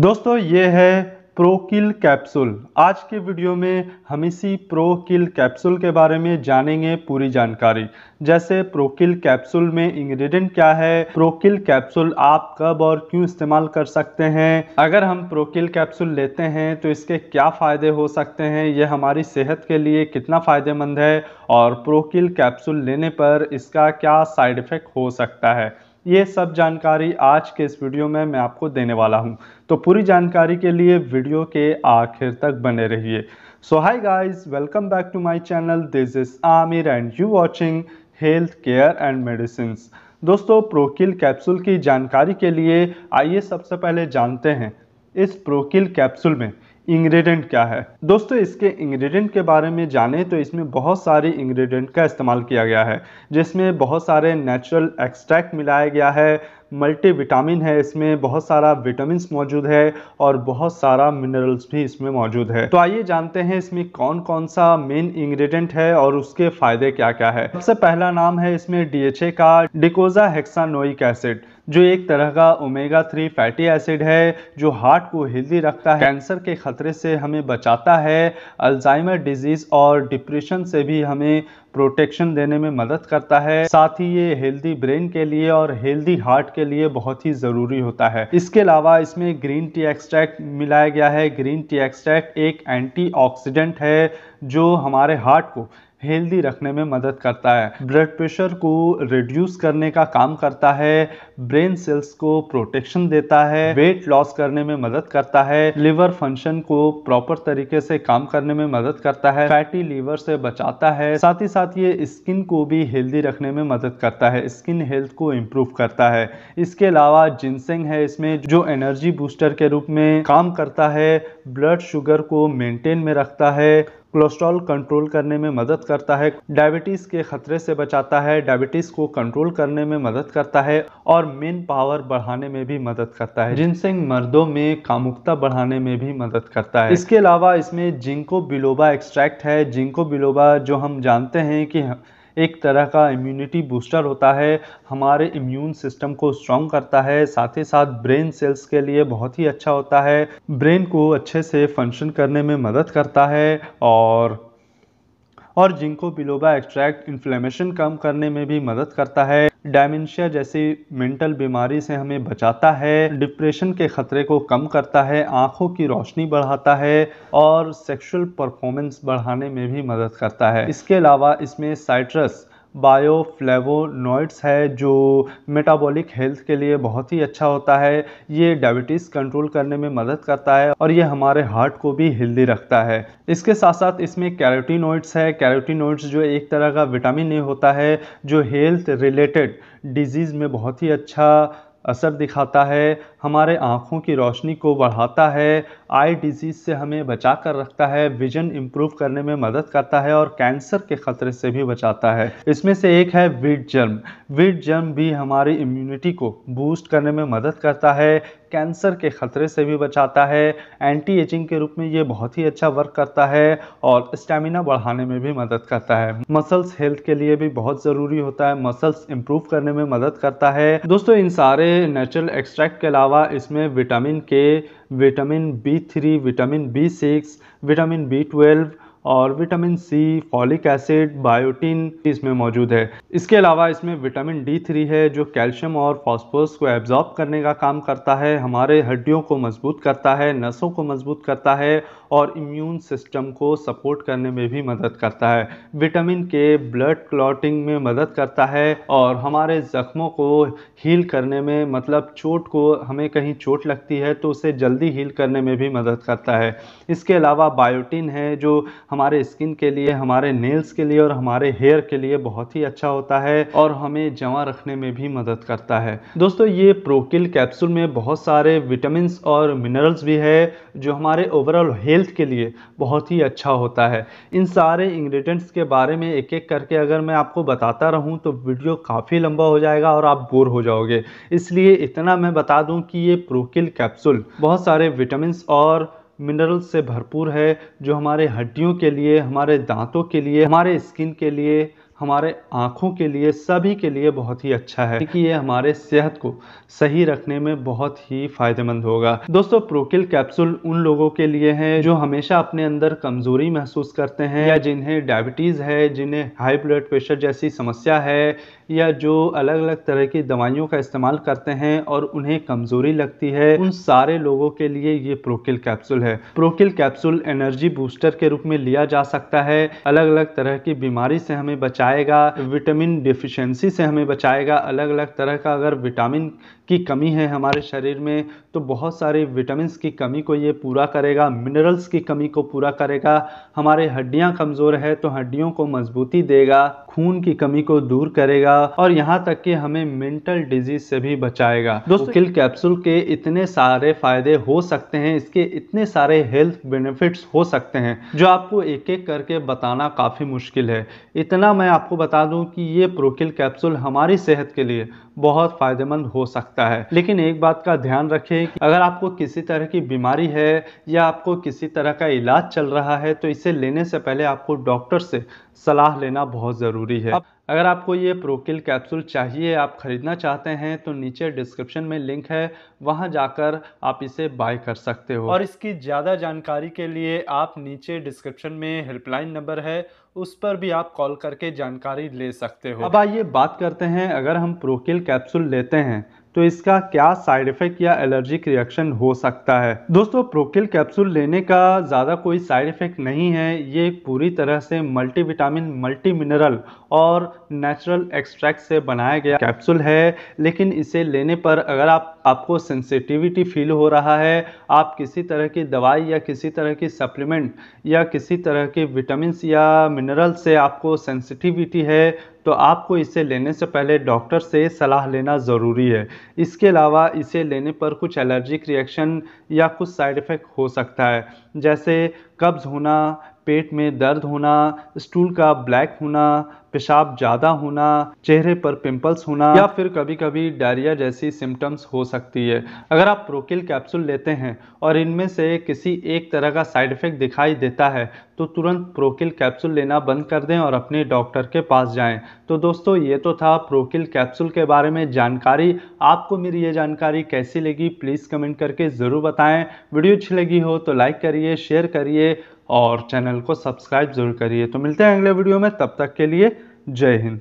दोस्तों ये है प्रोकिल कैप्सूल आज के वीडियो में हम इसी प्रोकिल कैप्सूल के बारे में जानेंगे पूरी जानकारी जैसे प्रोकिल कैप्सूल में इंग्रेडिएंट क्या है प्रोकिल कैप्सूल आप कब और क्यों इस्तेमाल कर सकते हैं अगर हम प्रोकिल कैप्सूल लेते हैं तो इसके क्या फ़ायदे हो सकते हैं यह हमारी सेहत के लिए कितना फ़ायदेमंद है और प्रोकिल कैप्सूल लेने पर इसका क्या साइड इफ़ेक्ट हो सकता है ये सब जानकारी आज के इस वीडियो में मैं आपको देने वाला हूँ तो पूरी जानकारी के लिए वीडियो के आखिर तक बने रहिए so hi guys welcome back to my channel this is Aamir and you watching health care and medicine दोस्तों प्रोकिल कैप्सूल की जानकारी के लिए आइए सबसे पहले जानते हैं इस प्रोकिल कैप्सूल में इंग्रेडिएंट क्या है दोस्तों इसके इंग्रेडिएंट के बारे में जाने तो इसमें बहुत सारे इंग्रेडिएंट का इस्तेमाल किया गया है जिसमें बहुत सारे नेचुरल एक्सट्रैक्ट मिलाया गया है मल्टी विटामिन है इसमें बहुत सारा विटामिन मौजूद है और बहुत सारा मिनरल्स भी इसमें मौजूद है तो आइए जानते हैं इसमें कौन कौन सा मेन इंग्रेडिएंट है और उसके फायदे क्या क्या है सबसे पहला नाम है इसमें डीएचए का डिकोजा हेक्सानोइक एसिड जो एक तरह का ओमेगा थ्री फैटी एसिड है जो हार्ट को हेल्दी रखता है कैंसर के खतरे से हमें बचाता है अल्जाइमर डिजीज़ और डिप्रेशन से भी हमें प्रोटेक्शन देने में मदद करता है साथ ही ये हेल्दी ब्रेन के लिए और हेल्दी हार्ट के लिए बहुत ही ज़रूरी होता है इसके अलावा इसमें ग्रीन टी एक्सट्रैक्ट मिलाया गया है ग्रीन टी एक्सट्रैक्ट एक एंटीऑक्सीडेंट है जो हमारे हार्ट को हेल्दी रखने में मदद करता है ब्लड प्रेशर को रिड्यूस करने का काम करता है ब्रेन सेल्स को प्रोटेक्शन देता है वेट लॉस करने में मदद करता है लिवर फंक्शन को प्रॉपर तरीके से काम करने में मदद करता है फैटी लीवर से बचाता है साथ ही साथ ये स्किन को भी हेल्दी रखने में मदद करता है स्किन हेल्थ को इम्प्रूव करता है इसके अलावा जिनसेंग है इसमें जो एनर्जी बूस्टर के रूप में काम करता है ब्लड शुगर को मेंटेन में रखता है कोलेस्ट्रॉल कंट्रोल करने में मदद करता है डायबिटीज़ के खतरे से बचाता है डायबिटीज़ को कंट्रोल करने में मदद करता है और मेन पावर बढ़ाने में भी मदद करता है जिनसेंग मर्दों में कामुकता बढ़ाने में भी मदद करता है इसके अलावा इसमें जिंको बिलोबा एक्सट्रैक्ट है जिंको बिलोबा जो हम जानते हैं कि एक तरह का इम्यूनिटी बूस्टर होता है हमारे इम्यून सिस्टम को स्ट्रॉन्ग करता है साथ ही साथ ब्रेन सेल्स के लिए बहुत ही अच्छा होता है ब्रेन को अच्छे से फंक्शन करने में मदद करता है और और जिंको बिलोबा एक्सट्रैक्ट इन्फ्लेमेशन कम करने में भी मदद करता है डायमेंशिया जैसी मेंटल बीमारी से हमें बचाता है डिप्रेशन के ख़तरे को कम करता है आंखों की रोशनी बढ़ाता है और सेक्सुअल परफॉर्मेंस बढ़ाने में भी मदद करता है इसके अलावा इसमें साइट्रस बायोफ्लेवोनॉइड्स है जो मेटाबॉलिक हेल्थ के लिए बहुत ही अच्छा होता है ये डायबिटीज़ कंट्रोल करने में मदद करता है और ये हमारे हार्ट को भी हेल्दी रखता है इसके साथ साथ इसमें कैरोटीनॉइड्स है कैरोटीनॉइड्स जो एक तरह का विटामिन ए होता है जो हेल्थ रिलेटेड डिजीज़ में बहुत ही अच्छा असर दिखाता है हमारे आँखों की रोशनी को बढ़ाता है आई डिजीज़ से हमें बचा कर रखता है विजन इम्प्रूव करने में मदद करता है और कैंसर के ख़तरे से भी बचाता है इसमें से एक है वीट जर्म वीट जर्म भी हमारी इम्यूनिटी को बूस्ट करने में मदद करता है कैंसर के ख़तरे से भी बचाता है एंटी एजिंग के रूप में ये बहुत ही अच्छा वर्क करता है और स्टेमिना बढ़ाने में भी मदद करता है मसल्स हेल्थ के लिए भी बहुत ज़रूरी होता है मसल्स इंप्रूव करने में मदद करता है दोस्तों इन सारे नेचुरल एक्सट्रैक्ट के अलावा इसमें vitamin K vitamin B three vitamin B six vitamin B twelve और vitamin C folic acid biotin इसमें मौजूद है इसके अलावा इसमें विटामिन डी थ्री है जो कैल्शियम और फॉस्फोरस को एब्जॉर्ब करने का काम करता है हमारे हड्डियों को मजबूत करता है नसों को मजबूत करता है और इम्यून सिस्टम को सपोर्ट करने में भी मदद करता है विटामिन के ब्लड क्लॉटिंग में मदद करता है और हमारे ज़ख्मों को हील करने में मतलब चोट को हमें कहीं चोट लगती है तो उसे जल्दी हील करने में भी मदद करता है इसके अलावा बायोटिन है जो हमारे स्किन के लिए हमारे नेल्स के लिए और हमारे हेयर के लिए बहुत ही अच्छा होता है और हमें जमा रखने में भी मदद करता है दोस्तों ये प्रोकिल कैप्सूल में बहुत सारे विटामिन और मिनरल्स भी है जो हमारे ओवरऑल हेल्थ के लिए बहुत ही अच्छा होता है इन सारे इंग्रेडिएंट्स के बारे में एक एक करके अगर मैं आपको बताता रहूं तो वीडियो काफ़ी लंबा हो जाएगा और आप बोर हो जाओगे इसलिए इतना मैं बता दूं कि ये प्रोकिल कैप्सूल बहुत सारे विटामिन और मिनरल्स से भरपूर है जो हमारे हड्डियों के लिए हमारे दांतों के लिए हमारे स्किन के लिए हमारे आँखों के लिए सभी के लिए बहुत ही अच्छा है क्योंकि ये हमारे सेहत को सही रखने में बहुत ही फ़ायदेमंद होगा दोस्तों प्रोकिल कैप्सूल उन लोगों के लिए है जो हमेशा अपने अंदर कमज़ोरी महसूस करते हैं या जिन्हें डायबिटीज़ है जिन्हें हाई ब्लड प्रेशर जैसी समस्या है या जो अलग अलग तरह की दवाइयों का इस्तेमाल करते हैं और उन्हें कमज़ोरी लगती है उन सारे लोगों के लिए ये प्रोकिल कैप्सूल है प्रोकिल कैप्सूल एनर्जी बूस्टर के रूप में लिया जा सकता है अलग अलग तरह की बीमारी से हमें बचा बचाएगा विटामिन डिफिशेंसी से हमें बचाएगा अलग अलग तरह का अगर विटामिन की कमी है हमारे शरीर में तो बहुत सारे विटामिन की कमी को ये पूरा करेगा मिनरल्स की कमी को पूरा करेगा हमारे हड्डियाँ कमज़ोर है तो हड्डियों को मजबूती देगा खून की कमी को दूर करेगा और यहाँ तक कि हमें मेंटल डिजीज से भी बचाएगा दोस्तों किल कैप्सूल के इतने सारे फायदे हो सकते हैं इसके इतने सारे हेल्थ बेनिफिट्स हो सकते हैं जो आपको एक एक करके बताना काफ़ी मुश्किल है इतना मैं आपको बता दूं कि ये प्रोकिल कैप्सूल हमारी सेहत के लिए बहुत फ़ायदेमंद हो सकता है लेकिन एक बात का ध्यान रखें कि अगर आपको किसी तरह की बीमारी है या आपको किसी तरह का इलाज चल रहा है तो इसे लेने से पहले आपको डॉक्टर से सलाह लेना बहुत ज़रूरी है अब अगर आपको ये प्रोकिल कैप्सूल चाहिए आप ख़रीदना चाहते हैं तो नीचे डिस्क्रिप्शन में लिंक है वहाँ जाकर आप इसे बाय कर सकते हो और इसकी ज़्यादा जानकारी के लिए आप नीचे डिस्क्रिप्शन में हेल्पलाइन नंबर है उस पर भी आप कॉल करके जानकारी ले सकते हो अब आइए बात करते हैं अगर हम प्रोकिल कैप्सूल लेते हैं तो इसका क्या साइड इफेक्ट या एलर्जिक रिएक्शन हो सकता है दोस्तों प्रोकिल कैप्सूल लेने का ज़्यादा कोई साइड इफेक्ट नहीं है ये पूरी तरह से मल्टीविटामिन मिनरल और नेचुरल एक्सट्रैक्ट से बनाया गया कैप्सूल है लेकिन इसे लेने पर अगर आप आपको सेंसिटिविटी फील हो रहा है आप किसी तरह की दवाई या किसी तरह की सप्लीमेंट या किसी तरह के विटामिन या मिनरल से आपको सेंसिटिविटी है तो आपको इसे लेने से पहले डॉक्टर से सलाह लेना ज़रूरी है इसके अलावा इसे लेने पर कुछ एलर्जिक रिएक्शन या कुछ साइड इफ़ेक्ट हो सकता है जैसे कब्ज़ होना पेट में दर्द होना स्टूल का ब्लैक होना पेशाब ज़्यादा होना चेहरे पर पिंपल्स होना या फिर कभी कभी डायरिया जैसी सिम्टम्स हो सकती है अगर आप प्रोकिल कैप्सूल लेते हैं और इनमें से किसी एक तरह का साइड इफेक्ट दिखाई देता है तो तुरंत प्रोकिल कैप्सूल लेना बंद कर दें और अपने डॉक्टर के पास जाएं तो दोस्तों ये तो था प्रोकिल कैप्सूल के बारे में जानकारी आपको मेरी ये जानकारी कैसी लगी प्लीज़ कमेंट करके ज़रूर बताएँ वीडियो अच्छी लगी हो तो लाइक करिए शेयर करिए और चैनल को सब्सक्राइब जरूर करिए तो मिलते हैं अगले वीडियो में तब तक के लिए जय हिंद